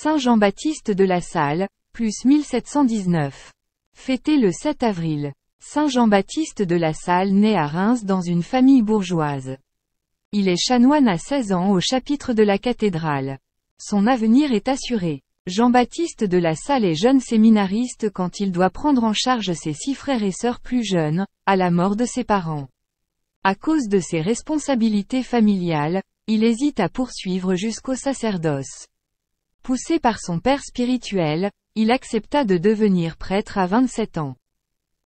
Saint Jean-Baptiste de la Salle, plus 1719. Fêté le 7 avril. Saint Jean-Baptiste de la Salle naît à Reims dans une famille bourgeoise. Il est chanoine à 16 ans au chapitre de la cathédrale. Son avenir est assuré. Jean-Baptiste de la Salle est jeune séminariste quand il doit prendre en charge ses six frères et sœurs plus jeunes, à la mort de ses parents. À cause de ses responsabilités familiales, il hésite à poursuivre jusqu'au sacerdoce. Poussé par son père spirituel, il accepta de devenir prêtre à 27 ans.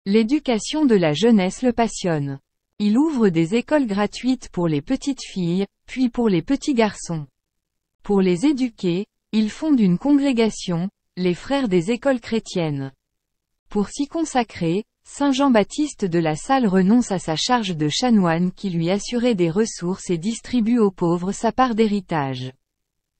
L'éducation de la jeunesse le passionne. Il ouvre des écoles gratuites pour les petites filles, puis pour les petits garçons. Pour les éduquer, il fonde une congrégation, les frères des écoles chrétiennes. Pour s'y consacrer, Saint Jean-Baptiste de la Salle renonce à sa charge de chanoine qui lui assurait des ressources et distribue aux pauvres sa part d'héritage.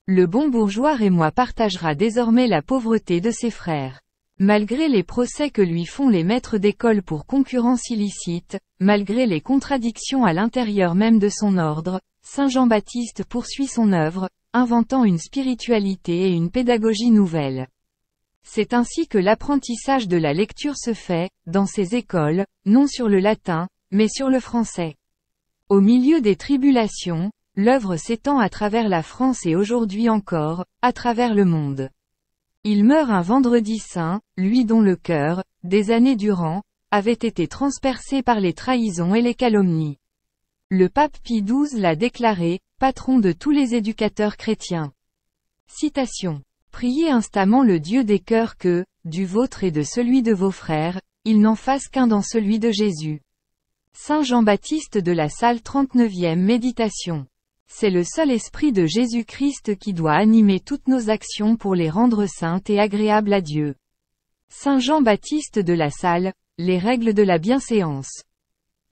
Le bon bourgeois et moi partagera désormais la pauvreté de ses frères. Malgré les procès que lui font les maîtres d'école pour concurrence illicite, malgré les contradictions à l'intérieur même de son ordre, Saint Jean-Baptiste poursuit son œuvre, inventant une spiritualité et une pédagogie nouvelles. C'est ainsi que l'apprentissage de la lecture se fait, dans ces écoles, non sur le latin, mais sur le français. Au milieu des tribulations, L'œuvre s'étend à travers la France et aujourd'hui encore, à travers le monde. Il meurt un vendredi saint, lui dont le cœur, des années durant, avait été transpercé par les trahisons et les calomnies. Le pape Pie XII l'a déclaré, patron de tous les éducateurs chrétiens. Citation. Priez instamment le Dieu des cœurs que, du vôtre et de celui de vos frères, il n'en fasse qu'un dans celui de Jésus. Saint Jean-Baptiste de la salle 39e méditation. C'est le seul esprit de Jésus-Christ qui doit animer toutes nos actions pour les rendre saintes et agréables à Dieu. Saint Jean-Baptiste de la Salle, Les règles de la bienséance.